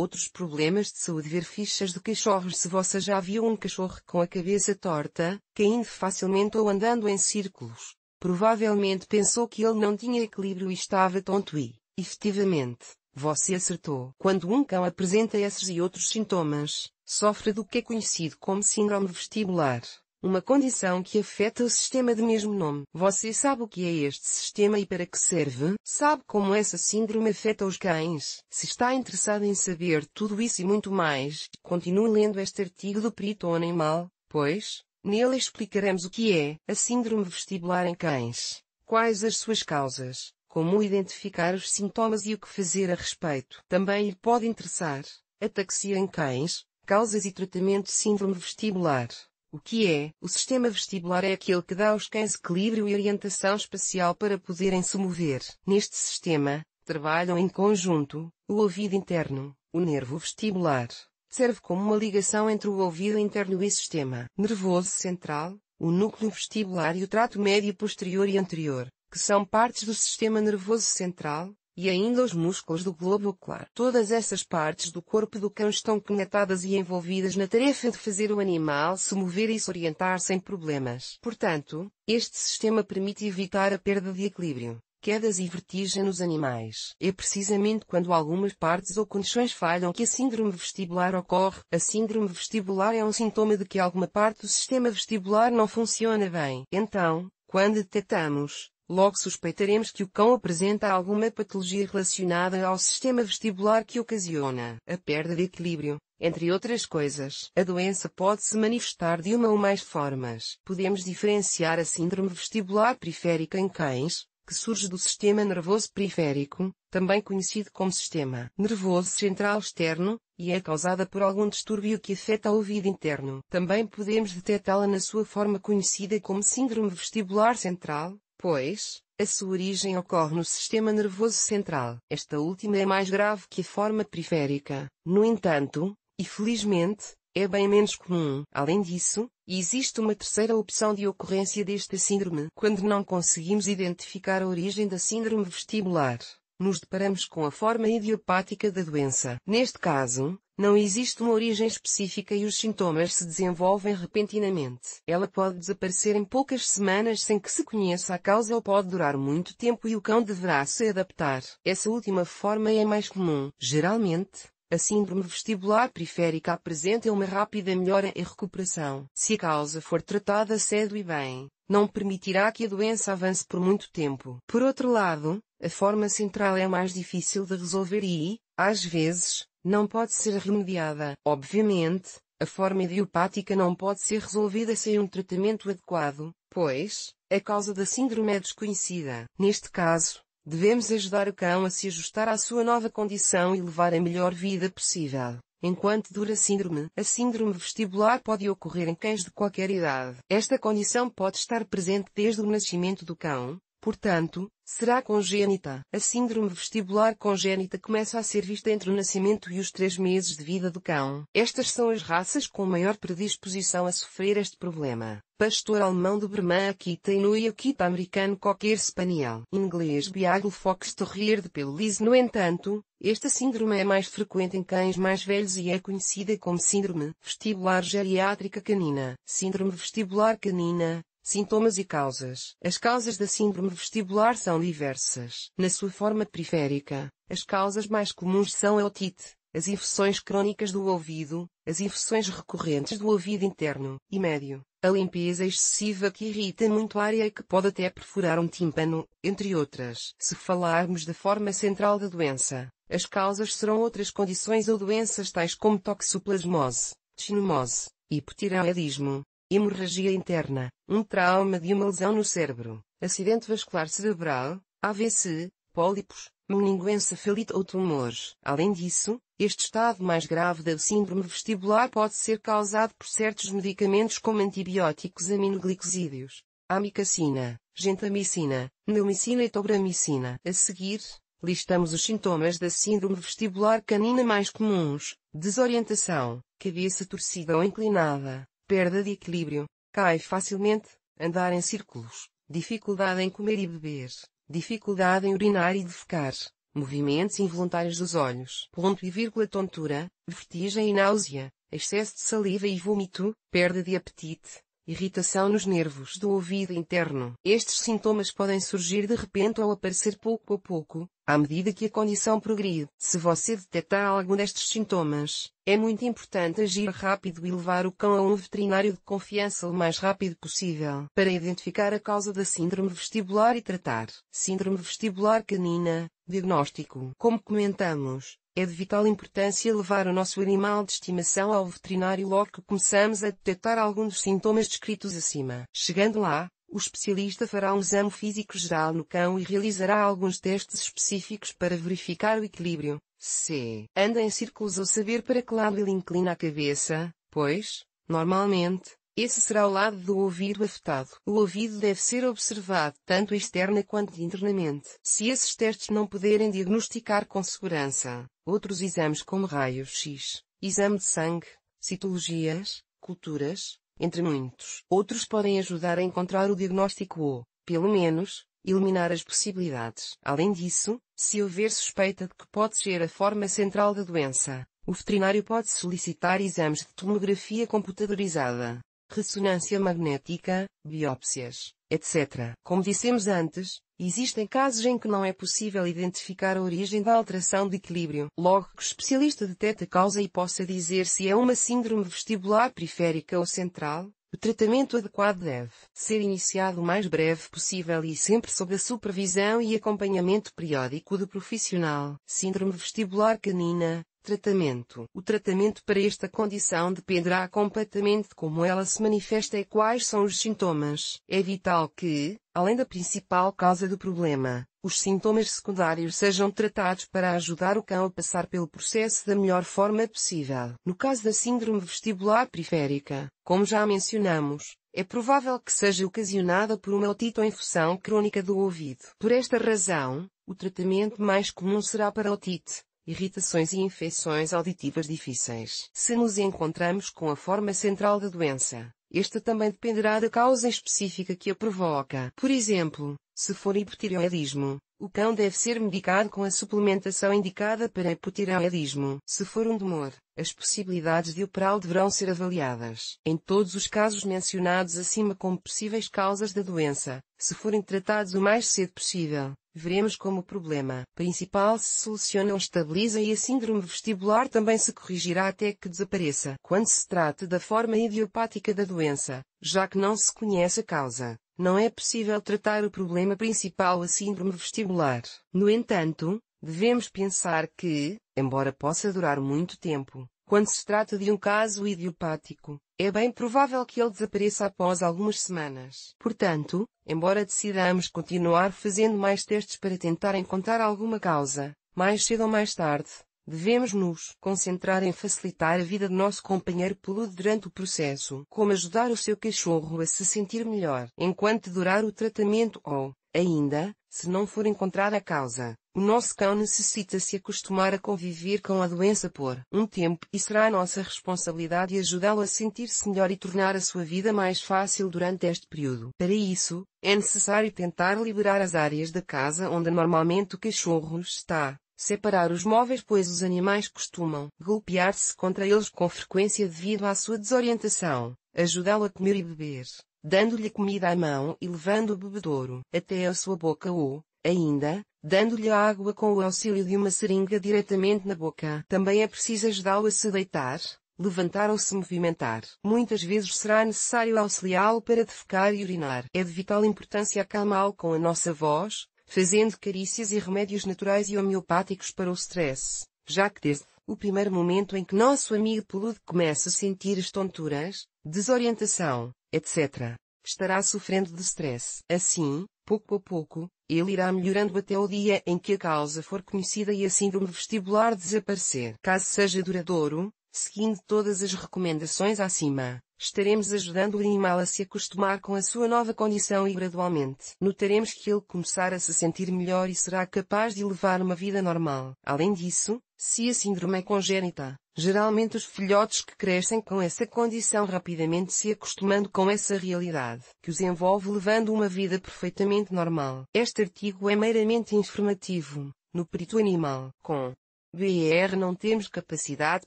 Outros problemas de saúde ver fichas de cachorros se você já viu um cachorro com a cabeça torta, caindo facilmente ou andando em círculos. Provavelmente pensou que ele não tinha equilíbrio e estava tonto e, efetivamente, você acertou. Quando um cão apresenta esses e outros sintomas, sofre do que é conhecido como síndrome vestibular, uma condição que afeta o sistema de mesmo nome. Você sabe o que é este sistema e para que serve? Sabe como essa síndrome afeta os cães? Se está interessado em saber tudo isso e muito mais, continue lendo este artigo do perito animal, pois, nele explicaremos o que é a síndrome vestibular em cães, quais as suas causas, como identificar os sintomas e o que fazer a respeito. Também lhe pode interessar ataxia em cães, causas e tratamento de síndrome vestibular. O que é? O sistema vestibular é aquele que dá aos cães equilíbrio e orientação espacial para poderem se mover. Neste sistema, trabalham em conjunto, o ouvido interno, o nervo vestibular, serve como uma ligação entre o ouvido interno e sistema nervoso central, o núcleo vestibular e o trato médio posterior e anterior, que são partes do sistema nervoso central, e ainda os músculos do globo ocular. Todas essas partes do corpo do cão estão conectadas e envolvidas na tarefa de fazer o animal se mover e se orientar sem problemas. Portanto, este sistema permite evitar a perda de equilíbrio, quedas e vertigem nos animais. É precisamente quando algumas partes ou condições falham que a síndrome vestibular ocorre. A síndrome vestibular é um sintoma de que alguma parte do sistema vestibular não funciona bem. Então, quando detectamos, Logo suspeitaremos que o cão apresenta alguma patologia relacionada ao sistema vestibular que ocasiona a perda de equilíbrio, entre outras coisas. A doença pode se manifestar de uma ou mais formas. Podemos diferenciar a síndrome vestibular periférica em cães, que surge do sistema nervoso periférico, também conhecido como sistema nervoso central externo, e é causada por algum distúrbio que afeta o ouvido interno. Também podemos detectá-la na sua forma conhecida como síndrome vestibular central, pois, a sua origem ocorre no sistema nervoso central. Esta última é mais grave que a forma periférica. No entanto, e felizmente, é bem menos comum. Além disso, existe uma terceira opção de ocorrência desta síndrome. Quando não conseguimos identificar a origem da síndrome vestibular, nos deparamos com a forma idiopática da doença. Neste caso, não existe uma origem específica e os sintomas se desenvolvem repentinamente. Ela pode desaparecer em poucas semanas sem que se conheça a causa ou pode durar muito tempo e o cão deverá se adaptar. Essa última forma é mais comum. Geralmente, a síndrome vestibular periférica apresenta uma rápida melhora e recuperação. Se a causa for tratada cedo e bem, não permitirá que a doença avance por muito tempo. Por outro lado, a forma central é mais difícil de resolver e, às vezes, não pode ser remediada. Obviamente, a forma idiopática não pode ser resolvida sem um tratamento adequado, pois, a é causa da síndrome é desconhecida. Neste caso, devemos ajudar o cão a se ajustar à sua nova condição e levar a melhor vida possível. Enquanto dura a síndrome, a síndrome vestibular pode ocorrer em cães de qualquer idade. Esta condição pode estar presente desde o nascimento do cão, Portanto, será congênita. A síndrome vestibular congênita começa a ser vista entre o nascimento e os três meses de vida do cão. Estas são as raças com maior predisposição a sofrer este problema. Pastor alemão Doberman Akita Inu e Akita americano Cocker Spaniel. Inglês Beagle Fox Terrier de pelo No entanto, esta síndrome é mais frequente em cães mais velhos e é conhecida como síndrome vestibular geriátrica canina. Síndrome vestibular canina Sintomas e causas. As causas da síndrome vestibular são diversas. Na sua forma periférica, as causas mais comuns são a otite, as infecções crônicas do ouvido, as infecções recorrentes do ouvido interno e médio, a limpeza excessiva que irrita muito a área e que pode até perfurar um tímpano, entre outras. Se falarmos da forma central da doença, as causas serão outras condições ou doenças tais como toxoplasmose, xinomose, hipotireoidismo, hemorragia interna, um trauma de uma lesão no cérebro, acidente vascular cerebral, AVC, pólipos, meningoencefalite ou tumores. Além disso, este estado mais grave da síndrome vestibular pode ser causado por certos medicamentos como antibióticos aminoglicosídeos, amicacina, gentamicina, neomicina e tobramicina. A seguir, listamos os sintomas da síndrome vestibular canina mais comuns: desorientação, cabeça torcida ou inclinada, perda de equilíbrio, cai facilmente, andar em círculos, dificuldade em comer e beber, dificuldade em urinar e defecar, movimentos involuntários dos olhos, ponto e vírgula tontura, vertigem e náusea, excesso de saliva e vômito, perda de apetite, irritação nos nervos do ouvido interno. Estes sintomas podem surgir de repente ou aparecer pouco a pouco, à medida que a condição progride. Se você detectar algum destes sintomas, é muito importante agir rápido e levar o cão a um veterinário de confiança o mais rápido possível para identificar a causa da síndrome vestibular e tratar. Síndrome vestibular canina, diagnóstico. Como comentamos, é de vital importância levar o nosso animal de estimação ao veterinário logo que começamos a detectar alguns dos sintomas descritos acima. Chegando lá, o especialista fará um exame físico geral no cão e realizará alguns testes específicos para verificar o equilíbrio. C. Anda em círculos ou saber para que lado ele inclina a cabeça, pois, normalmente, esse será o lado do ouvido afetado. O ouvido deve ser observado tanto externa quanto internamente. Se esses testes não puderem diagnosticar com segurança, outros exames como raio-x, exame de sangue, citologias, culturas, entre muitos outros podem ajudar a encontrar o diagnóstico ou, pelo menos, eliminar as possibilidades. Além disso, se houver suspeita de que pode ser a forma central da doença, o veterinário pode solicitar exames de tomografia computadorizada, ressonância magnética, biópsias, etc. Como dissemos antes, existem casos em que não é possível identificar a origem da alteração de equilíbrio. Logo que o especialista detecta a causa e possa dizer se é uma síndrome vestibular periférica ou central, o tratamento adequado deve ser iniciado o mais breve possível e sempre sob a supervisão e acompanhamento periódico do profissional. Síndrome vestibular canina tratamento. O tratamento para esta condição dependerá completamente de como ela se manifesta e quais são os sintomas. É vital que, além da principal causa do problema, os sintomas secundários sejam tratados para ajudar o cão a passar pelo processo da melhor forma possível. No caso da síndrome vestibular periférica, como já mencionamos, é provável que seja ocasionada por uma otite ou infusão crônica do ouvido. Por esta razão, o tratamento mais comum será para otite, irritações e infecções auditivas difíceis. Se nos encontramos com a forma central da doença, esta também dependerá da causa específica que a provoca. Por exemplo, se for hipotireoidismo, o cão deve ser medicado com a suplementação indicada para hipotireoidismo. Se for um tumor, as possibilidades de operá-lo deverão ser avaliadas. Em todos os casos mencionados acima como possíveis causas da doença, se forem tratados o mais cedo possível, veremos como o problema principal se soluciona ou estabiliza e a síndrome vestibular também se corrigirá até que desapareça. Quando se trata da forma idiopática da doença, já que não se conhece a causa, não é possível tratar o problema principal, a síndrome vestibular. No entanto, devemos pensar que, embora possa durar muito tempo, quando se trata de um caso idiopático, é bem provável que ele desapareça após algumas semanas. Portanto, embora decidamos continuar fazendo mais testes para tentar encontrar alguma causa, mais cedo ou mais tarde, Devemos nos concentrar em facilitar a vida do nosso companheiro peludo durante o processo, como ajudar o seu cachorro a se sentir melhor enquanto durar o tratamento ou, ainda, se não for encontrar a causa, o nosso cão necessita se acostumar a conviver com a doença por um tempo e será a nossa responsabilidade ajudá-lo a sentir-se melhor e tornar a sua vida mais fácil durante este período. Para isso, é necessário tentar liberar as áreas da casa onde normalmente o cachorro está, Separar os móveis pois os animais costumam golpear-se contra eles com frequência devido à sua desorientação, ajudá-lo a comer e beber, dando-lhe comida à mão e levando o bebedouro até a sua boca ou, ainda, dando-lhe água com o auxílio de uma seringa diretamente na boca. Também é preciso ajudá-lo a se deitar, levantar ou se movimentar. Muitas vezes será necessário auxiliá-lo para defecar e urinar. É de vital importância acalmá-lo com a nossa voz, fazendo carícias e remédios naturais e homeopáticos para o stress, já que desde o primeiro momento em que nosso amigo peludo começa a sentir estonturas, desorientação, etc., estará sofrendo de stress. Assim, pouco a pouco, ele irá melhorando até o dia em que a causa for conhecida e a síndrome vestibular desaparecer. Caso seja duradouro, seguindo todas as recomendações acima, Estaremos ajudando o animal a se acostumar com a sua nova condição e gradualmente notaremos que ele começar a se sentir melhor e será capaz de levar uma vida normal. Além disso, se a síndrome é congênita, geralmente os filhotes que crescem com essa condição rapidamente se acostumando com essa realidade, que os envolve levando uma vida perfeitamente normal. Este artigo é meramente informativo, no perito animal, com BR não temos capacidade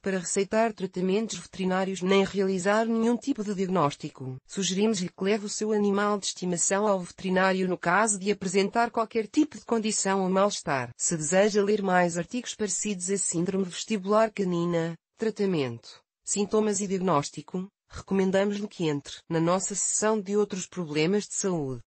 para receitar tratamentos veterinários nem realizar nenhum tipo de diagnóstico. Sugerimos-lhe que leve o seu animal de estimação ao veterinário no caso de apresentar qualquer tipo de condição ou mal-estar. Se deseja ler mais artigos parecidos a Síndrome Vestibular Canina, Tratamento, Sintomas e Diagnóstico, recomendamos-lhe que entre na nossa sessão de outros problemas de saúde.